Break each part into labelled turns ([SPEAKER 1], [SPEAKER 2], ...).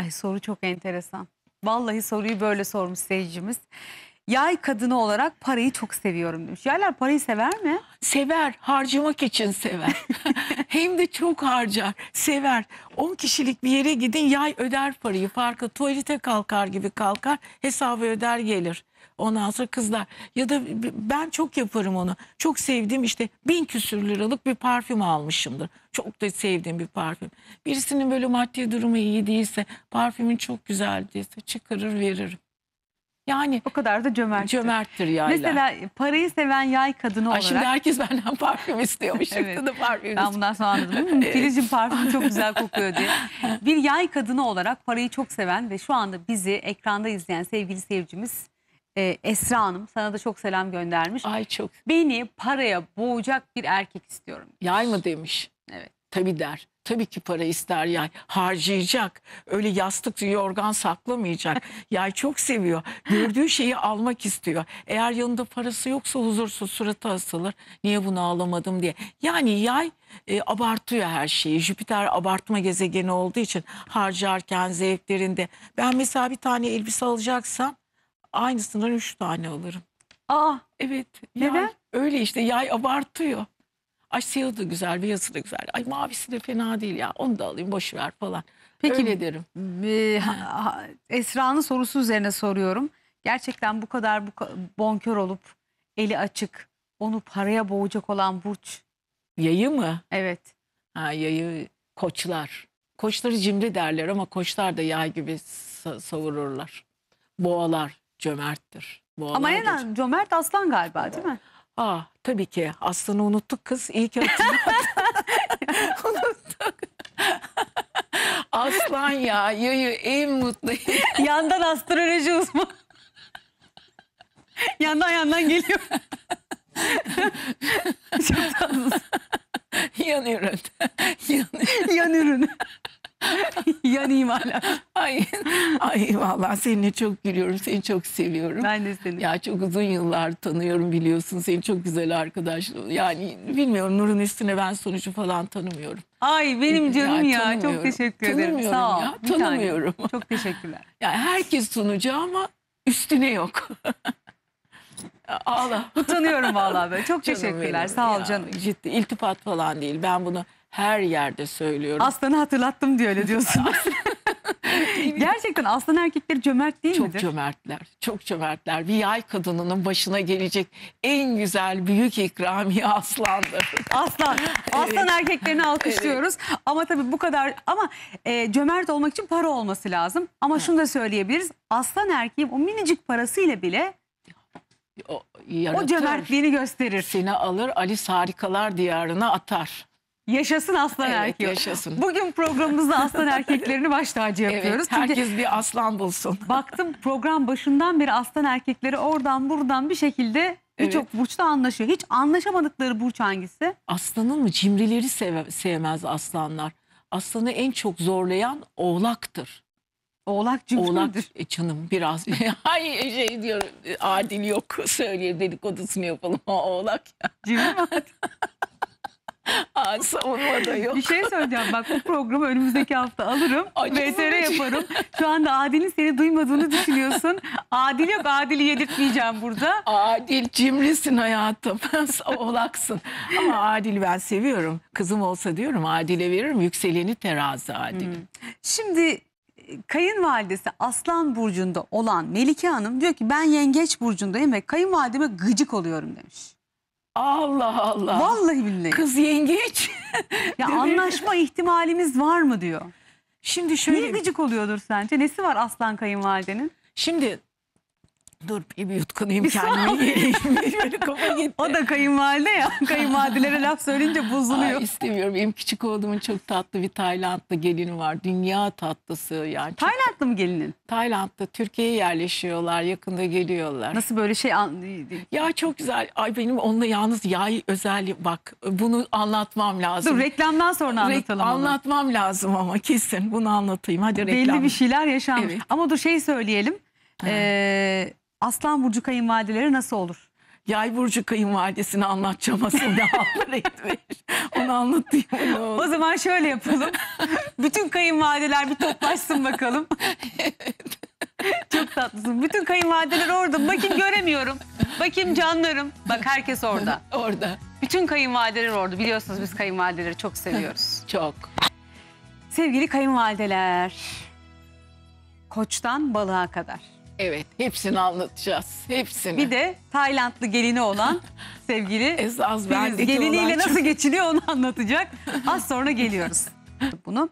[SPEAKER 1] Ay soru çok enteresan. Vallahi soruyu böyle sormuş seyircimiz. Yay kadını olarak parayı çok seviyorum demiş. Yaylar parayı sever mi? Sever, harcamak için sever.
[SPEAKER 2] Hem de çok harcar, sever. 10 kişilik bir yere gidin yay öder parayı. Farkı tuvalete kalkar gibi kalkar, hesabı öder gelir. Ondan sonra kızlar ya da ben çok yaparım onu. Çok sevdiğim işte bin küsür liralık bir parfüm almışımdır. Çok da sevdiğim bir parfüm. Birisinin böyle maddi durumu iyi değilse parfümün çok güzel değilse çıkarır veririm. Yani o kadar da cömert Cömerttir yayla. Mesela
[SPEAKER 1] parayı seven yay kadını Ay olarak. Şimdi herkes
[SPEAKER 2] benden parfüm istiyormuş. evet. da
[SPEAKER 1] parfüm ben bundan sonra anladım. Filiz'in parfümü çok güzel kokuyor diye. Bir yay kadını olarak parayı çok seven ve şu anda bizi ekranda izleyen sevgili seyircimiz e, Esra Hanım sana da çok selam göndermiş. Ay çok. Beni paraya boğacak bir erkek istiyorum. Yay
[SPEAKER 2] mı demiş? Evet. Tabii der. Tabii ki para ister yay. Harcayacak. Öyle yastık, yorgan saklamayacak. yay çok seviyor. Gördüğü şeyi almak istiyor. Eğer yanında parası yoksa huzursuz suratı asılır. Niye bunu alamadım diye. Yani yay e, abartıyor her şeyi. Jüpiter abartma gezegeni olduğu için harcarken zevklerinde. Ben mesela bir tane elbise alacaksam Aynısından üç tane alırım. Aa Evet. Neden? Yay, öyle işte yay abartıyor. Ay siyahı da güzel, beyazı da güzel. Ay mavisi de fena değil ya. Onu da alayım boş falan. Peki, öyle derim.
[SPEAKER 1] Esra'nın sorusu üzerine soruyorum. Gerçekten bu kadar bu bonkör olup eli açık onu paraya
[SPEAKER 2] boğacak olan Burç. Yayı mı? Evet. Ha, yayı koçlar. Koçları cimri derler ama koçlar da yay gibi savururlar. Boğalar cömerttir. Bu Ama en an cömert aslan galiba değil mi? Aa, tabii ki. Aslanı unuttuk kız. İyi ki unuttuk. Aslan ya. Yayı en mutlu. yandan astroloji uzmanı.
[SPEAKER 1] yandan yandan geliyor. Çok tatlısın.
[SPEAKER 2] Yan ürün. Yan ürün. Yan ürün. Yan imalat. Ay vallahi seninle çok gülüyorum. Seni çok seviyorum. Ben de seni. Ya çok uzun yıllar tanıyorum biliyorsun. Seni çok güzel arkadaş. Yani bilmiyorum Nur'un üstüne ben sonucu falan tanımıyorum. Ay benim canım ya, ya. çok teşekkür ederim. Tanımıyorum Sağ ol. Ya, tanımıyorum. Tane. Çok teşekkürler. Yani herkes sunucu ama üstüne yok. Ağla. Utanıyorum vallahi böyle. Çok canım teşekkürler. Benim. Sağ ol ya, canım. Ciddi iltifat falan değil. Ben bunu her yerde söylüyorum.
[SPEAKER 1] Aslanı hatırlattım diye öyle diyorsun.
[SPEAKER 2] Gerçekten aslan erkekleri cömert değil çok midir? Çok cömertler. Çok cömertler. Bir yay kadınının başına gelecek en güzel büyük ikramiye aslandır. Aslan. Aslan
[SPEAKER 1] evet. erkeklerini alkışlıyoruz. Evet. Ama tabii bu kadar ama e, cömert olmak için para olması lazım. Ama Hı. şunu da söyleyebiliriz. Aslan erkeğin o minicik parasıyla bile
[SPEAKER 2] o, o cömertliğini gösterir. Seni alır Ali Harikalar Diyarı'na atar. Yaşasın aslan evet, erkeği. yaşasın. Bugün programımızda aslan erkeklerini baş tacı yapıyoruz. Evet, herkes Çünkü bir aslan bulsun. baktım
[SPEAKER 1] program başından beri aslan erkekleri oradan buradan bir
[SPEAKER 2] şekilde birçok evet. burçta anlaşıyor. Hiç anlaşamadıkları burç hangisi? Aslanın mı? Cimrileri sev sevmez aslanlar. Aslanı en çok zorlayan oğlaktır. Oğlak cimri Oğlak, midir? E, canım biraz. Hayır şey diyorum e, adil yok söylüyor dedikodusunu yapalım. Oğlak ya. Cimri mi? Aa, savunma da yok. Bir şey söyleyeceğim. Bak bu programı önümüzdeki hafta alırım. VTR yaparım. Şu anda Adil'in seni duymadığını düşünüyorsun. Adil yok. Adil'i yedirtmeyeceğim burada. Adil cimrisin hayatım. Oğlaksın. Ama Adil ben seviyorum. Kızım olsa diyorum Adil'e veririm. Yükseleni terazi Adil. Hmm. Şimdi
[SPEAKER 1] e, kayınvalidesi Aslan Burcu'nda olan Melike Hanım diyor ki ben Yengeç Burcu'ndayım ve kayınvalideme gıcık oluyorum demiş.
[SPEAKER 2] Allah Allah. Vallahi billahi. Kız yengeç. ya anlaşma
[SPEAKER 1] ihtimalimiz var mı diyor. Şimdi şöyle. Niye gıcık oluyordur sence? Nesi var aslan kayınvalidenin? Şimdi Dur bir yutkunayım kendimi vereyim. Böyle O da kayınvalide ya. Kayınvalidelere laf söyleyince bozuluyor. Ay,
[SPEAKER 2] istemiyorum. Benim küçük oğlumun çok tatlı bir Taylandlı gelini var. Dünya tatlısı yani. Taylandlı mı gelinin? Tayland'da Türkiye'ye yerleşiyorlar. Yakında geliyorlar. Nasıl böyle şey? Ya çok güzel. Ay benim onunla yalnız yay özelliği bak. Bunu anlatmam lazım. Dur reklamdan sonra anlatalım Re onu. Anlatmam lazım ama kesin. Bunu anlatayım. Hadi reklam. Belli bir şeyler yaşanmış. Evet.
[SPEAKER 1] Ama dur şey söyleyelim. Ee, Aslan Burcu kayınvalideleri nasıl olur? Yay
[SPEAKER 2] Burcu kayınvalidesini anlatacağım aslında. Onu anlatayım.
[SPEAKER 1] Onu. O zaman şöyle yapalım. Bütün kayınvalideler bir toplaşsın bakalım. Çok tatlısın. Bütün kayınvalideler orada. Bakın göremiyorum. Bakayım canlarım. Bak herkes orada. orada. Bütün kayınvalideler orada. Biliyorsunuz biz kayınvalideleri
[SPEAKER 2] çok seviyoruz. çok.
[SPEAKER 1] Sevgili kayınvalideler. Koçtan balığa kadar. Evet hepsini anlatacağız. Hepsini. Bir de Taylandlı gelini olan sevgili Esas Filiz geliniyle nasıl çok- geçiniyor onu anlatacak. Az sonra geliyoruz. Bunu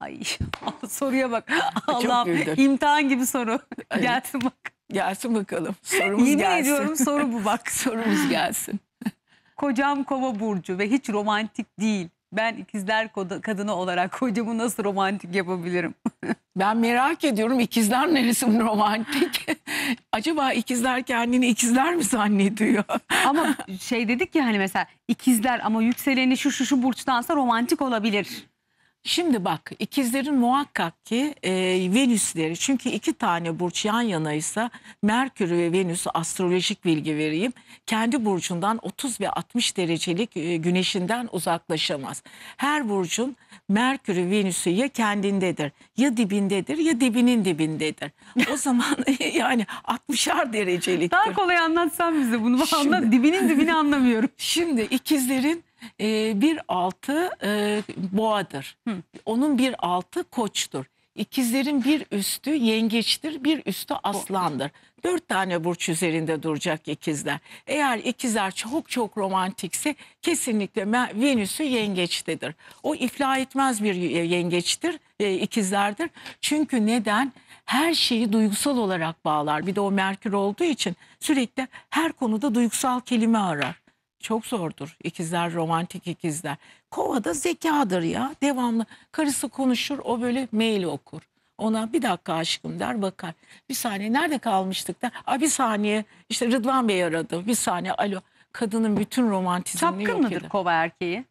[SPEAKER 1] Ay soruya bak. Allah'ım imtihan gibi soru. Gelsin bak.
[SPEAKER 2] Gelsin bakalım.
[SPEAKER 1] Sorumuz Yemin gelsin. ediyorum soru bu
[SPEAKER 2] bak. Sorumuz gelsin.
[SPEAKER 1] Kocam kova burcu ve hiç romantik değil ben ikizler kodu, kadını olarak kocamı nasıl romantik yapabilirim? ben merak
[SPEAKER 2] ediyorum ikizler neresi
[SPEAKER 1] romantik? Acaba ikizler kendini ikizler mi zannediyor? ama şey dedik ya hani mesela ikizler ama yükseleni şu şu şu
[SPEAKER 2] burçtansa romantik olabilir. Şimdi bak ikizlerin muhakkak ki e, Venüsleri çünkü iki tane burç yan yanaysa Merkür ve Venüs astrolojik bilgi vereyim. Kendi burcundan 30 ve 60 derecelik e, güneşinden uzaklaşamaz. Her burcun Merkür'ü Venüs'ü ya kendindedir ya dibindedir ya dibinin dibindedir. O zaman yani 60'ar derecelik. Daha kolay anlatsan bize bunu. Şimdi, anla, dibinin dibini anlamıyorum. Şimdi ikizlerin e, bir altı e, boğadır. Hı. Onun bir altı koçtur. İkizlerin bir üstü yengeçtir, bir üstü aslandır. Dört tane burç üzerinde duracak ikizler. Eğer ikizler çok çok romantikse kesinlikle Venüs'ü yengeçtedir. O iflah etmez bir e, yengeçtir, e, ikizlerdir. Çünkü neden? Her şeyi duygusal olarak bağlar. Bir de o Merkür olduğu için sürekli her konuda duygusal kelime arar. Çok zordur. ikizler romantik ikizler. Kova da zekadır ya. Devamlı karısı konuşur o böyle mail okur. Ona bir dakika aşkım der bakar. Bir saniye nerede kalmıştık der. Aa, bir saniye işte Rıdvan Bey aradı. Bir saniye alo. Kadının bütün romantizmini Çapkın yok mıdır kova erkeği?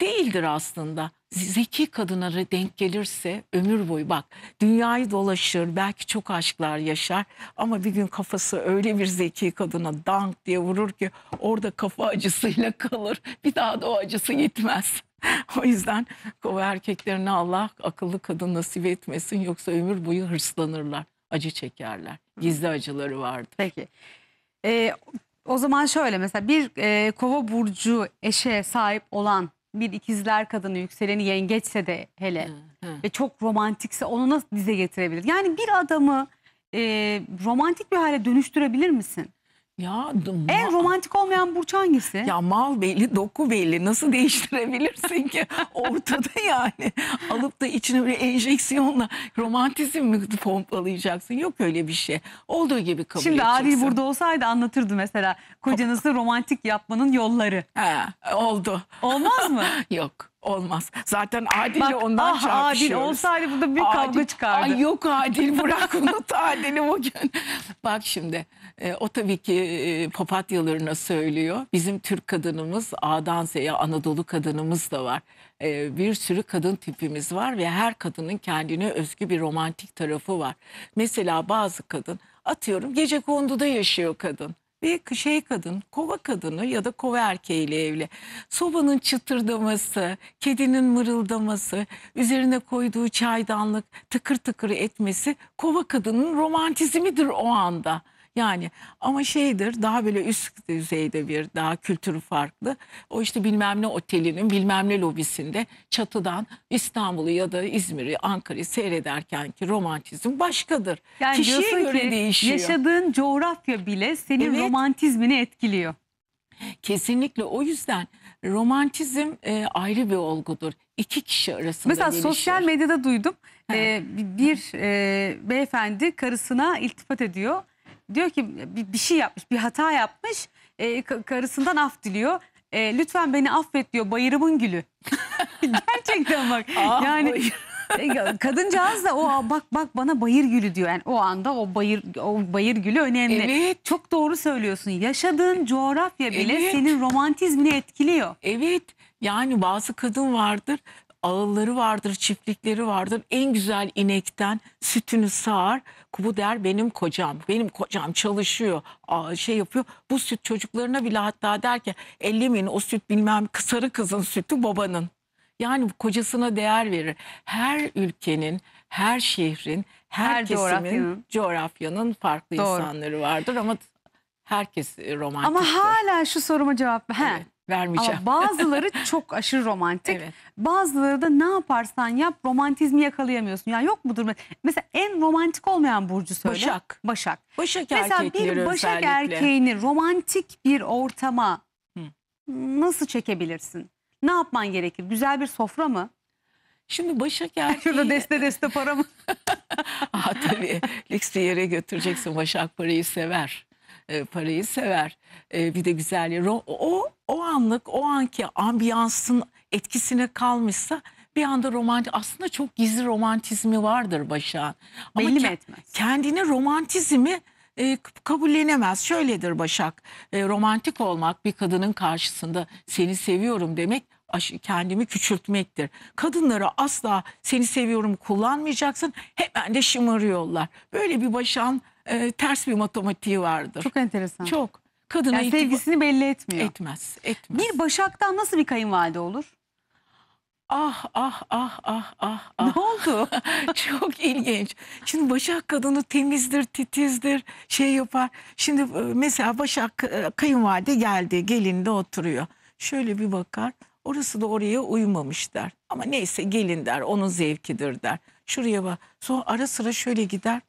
[SPEAKER 2] değildir aslında. Zeki kadınlara denk gelirse ömür boyu bak dünyayı dolaşır belki çok aşklar yaşar ama bir gün kafası öyle bir zeki kadına dank diye vurur ki orada kafa acısıyla kalır bir daha da o acısı gitmez. o yüzden o erkeklerine Allah akıllı kadın nasip etmesin yoksa ömür boyu hırslanırlar acı çekerler gizli acıları vardır. Peki. Ee,
[SPEAKER 1] o zaman şöyle mesela bir e, kova burcu eşe sahip olan bir ikizler kadını yükseleni yengeçse de hele ve çok romantikse onu nasıl dize getirebilir? Yani bir adamı e, romantik bir hale dönüştürebilir misin? Ya
[SPEAKER 2] En romantik olmayan burç hangisi? Ya mal belli, doku belli. Nasıl değiştirebilirsin ki? Ortada yani. Alıp da içine bir enjeksiyonla romantizm mi pompalayacaksın? Yok öyle bir şey. Olduğu gibi kabul Şimdi edeceksin. Adil burada olsaydı anlatırdı
[SPEAKER 1] mesela. Kocanızı romantik yapmanın yolları. He, oldu. Olmaz mı?
[SPEAKER 2] Yok. Olmaz. Zaten adil Bak, ondan ah, çarpışıyoruz. Adil olsaydı
[SPEAKER 1] burada bir adil, kavga çıkardı. Ay yok Adil bırak unut
[SPEAKER 2] Adil'i bugün. Bak şimdi e, o tabii ki e, papatyalarına söylüyor. Bizim Türk kadınımız A'dan Z'ye Anadolu kadınımız da var. E, bir sürü kadın tipimiz var ve her kadının kendine özgü bir romantik tarafı var. Mesela bazı kadın atıyorum gece konduda yaşıyor kadın bir şey kadın, kova kadını ya da kova erkeğiyle evli. Sobanın çıtırdaması, kedinin mırıldaması, üzerine koyduğu çaydanlık tıkır tıkır etmesi kova kadının romantizmidir o anda. Yani ama şeydir daha böyle üst düzeyde bir daha kültürü farklı. O işte bilmem ne otelinin bilmem ne lobisinde çatıdan İstanbul'u ya da İzmir'i Ankara'yı seyrederken ki romantizm başkadır. Yani Kişiye göre ki, değişiyor.
[SPEAKER 1] Yaşadığın coğrafya bile senin evet. romantizmini
[SPEAKER 2] etkiliyor. Kesinlikle o yüzden romantizm e, ayrı bir olgudur. İki kişi arasında Mesela gelişir. sosyal medyada duydum e, bir
[SPEAKER 1] e, beyefendi karısına iltifat ediyor diyor ki bir, bir şey yapmış, bir hata yapmış. E, karısından af diliyor. E, lütfen beni affet diyor bayırımın gülü. Gerçekten bak. Aa, ah, yani e, kadıncağız da o bak bak bana bayır gülü diyor. Yani o anda o bayır o bayır gülü önemli. Evet. Çok doğru söylüyorsun.
[SPEAKER 2] Yaşadığın coğrafya bile evet. senin romantizmini etkiliyor. Evet. Yani bazı kadın vardır ağılları vardır, çiftlikleri vardır. En güzel inekten sütünü sağar. Bu der benim kocam, benim kocam çalışıyor, Aa, şey yapıyor. Bu süt çocuklarına bile hatta der ki ellemeyin o süt bilmem kısarı kızın sütü babanın. Yani kocasına değer verir. Her ülkenin, her şehrin, her, her coğrafyanın. coğrafyanın farklı Doğru. insanları vardır ama herkes romantik. Ama hala
[SPEAKER 1] şu soruma cevap. Evet
[SPEAKER 2] vermeyeceğim. Ama bazıları
[SPEAKER 1] çok aşırı romantik. Evet. Bazıları da ne yaparsan yap romantizmi yakalayamıyorsun. Ya yani yok mudur? Mesela en romantik olmayan burcu söyle. Başak. Başak. Başak Mesela bir Başak özellikle. erkeğini romantik bir ortama Hı. nasıl çekebilirsin? Ne yapman gerekir?
[SPEAKER 2] Güzel bir sofra mı? Şimdi Başak erkeği... Şurada deste deste para mı? ah, tabii. Lüks bir yere götüreceksin. Başak parayı sever. E, parayı sever. E, bir de güzel. o o anlık o anki ambiyansın etkisine kalmışsa bir anda romantik aslında çok gizli romantizmi vardır Başak'ın. Ama ke etmez. Kendini romantizmi e, kabullenemez. Şöyledir Başak, e, romantik olmak bir kadının karşısında seni seviyorum demek kendimi küçültmektir. Kadınlara asla seni seviyorum kullanmayacaksın. Hemen de şımarıyorlar. Böyle bir başan e, ters bir matematiği vardır. Çok enteresan. Çok.
[SPEAKER 1] Kadına Yani sevgisini belli etmiyor. etmez, etmez. Bir Başak'tan nasıl bir kayınvalide olur?
[SPEAKER 2] Ah ah ah ah ah ah. Ne oldu? Çok ilginç. Şimdi Başak kadını temizdir, titizdir, şey yapar. Şimdi e, mesela Başak e, kayınvalide geldi, gelin de oturuyor. Şöyle bir bakar, orası da oraya uymamış der. Ama neyse gelin der, onun zevkidir der. Şuraya bak. Sonra ara sıra şöyle gider,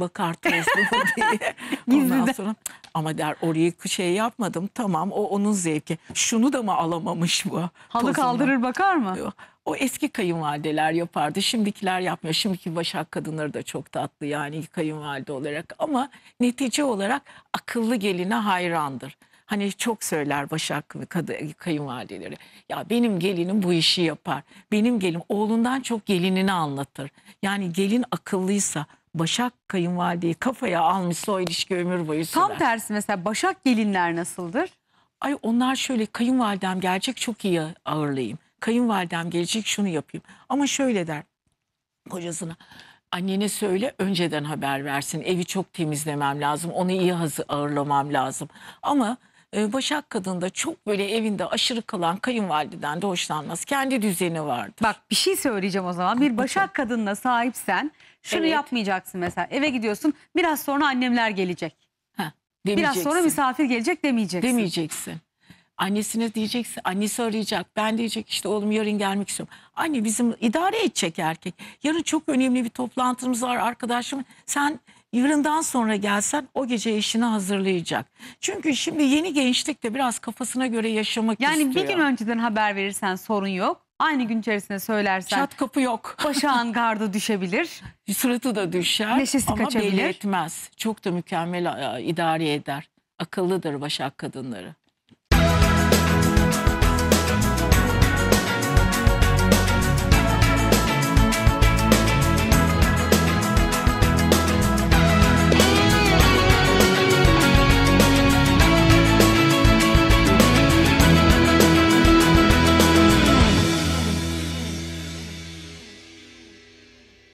[SPEAKER 2] bakar tozlu mu diye. Ondan sonra ama der orayı şey yapmadım tamam o onun zevki. Şunu da mı alamamış bu? Halı tozunu? kaldırır bakar mı? O eski kayınvalideler yapardı. Şimdikiler yapmıyor. Şimdiki başak kadınları da çok tatlı yani kayınvalide olarak. Ama netice olarak akıllı geline hayrandır. Hani çok söyler Başak kadı, kayınvalideleri. Ya benim gelinim bu işi yapar. Benim gelin oğlundan çok gelinini anlatır. Yani gelin akıllıysa Başak kayınvalideyi kafaya almışsa o ilişki ömür boyu sürer. Tam tersi mesela Başak gelinler nasıldır? Ay onlar şöyle kayınvalidem gelecek çok iyi ağırlayayım. Kayınvalidem gelecek şunu yapayım. Ama şöyle der kocasına. Annene söyle önceden haber versin. Evi çok temizlemem lazım. Onu iyi hazır ağırlamam lazım. Ama ee, Başak Kadın da çok böyle evinde aşırı kalan kayınvaliden de hoşlanmaz. Kendi düzeni vardır. Bak bir şey söyleyeceğim o zaman. Bir Başak Kadın'la sahipsen şunu Evet. yapmayacaksın
[SPEAKER 1] mesela. Eve gidiyorsun biraz sonra annemler gelecek. Biraz Demeyeceksin. sonra
[SPEAKER 2] misafir gelecek demeyeceksin. Demeyeceksin. Annesine diyeceksin, annesi arayacak. Ben diyecek işte oğlum yarın gelmek istiyorum. Anne bizim idare edecek erkek. Yarın çok önemli bir toplantımız var arkadaşım. Sen yarından sonra gelsen o gece işini hazırlayacak. Çünkü şimdi yeni gençlik de biraz kafasına göre yaşamak yani istiyor. Yani bir gün önceden haber verirsen sorun yok. Aynı gün içerisinde söylersen. Şat kapı yok. Başağın gardı düşebilir. Suratı da düşer. Neşesi ama kaçabilir. Ama etmez. Çok da mükemmel idare eder. Akıllıdır başak kadınları.